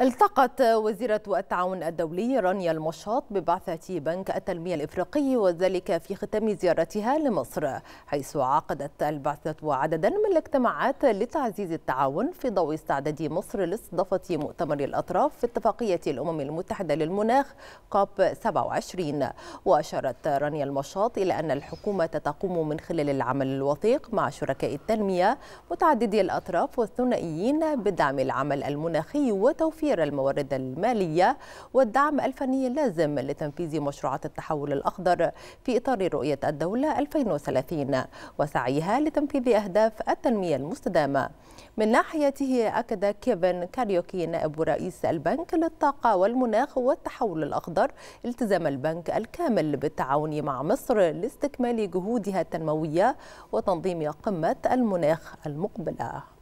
التقت وزيرة التعاون الدولي رانيا المشاط ببعثة بنك التنمية الإفريقي وذلك في ختام زيارتها لمصر حيث عقدت البعثة عددا من الاجتماعات لتعزيز التعاون في ضوء استعداد مصر لاستضافة مؤتمر الأطراف في اتفاقية الأمم المتحدة للمناخ كوب 27 وأشارت رانيا المشاط إلى أن الحكومة تقوم من خلال العمل الوثيق مع شركاء التنمية متعددي الأطراف والثنائيين بدعم العمل المناخي وتوفير توفير الموارد المالية والدعم الفني اللازم لتنفيذ مشروعات التحول الأخضر في إطار رؤية الدولة 2030 وسعيها لتنفيذ أهداف التنمية المستدامة من ناحيته أكد كيفن كاريوكي نائب رئيس البنك للطاقة والمناخ والتحول الأخضر التزام البنك الكامل بالتعاون مع مصر لاستكمال جهودها التنموية وتنظيم قمة المناخ المقبلة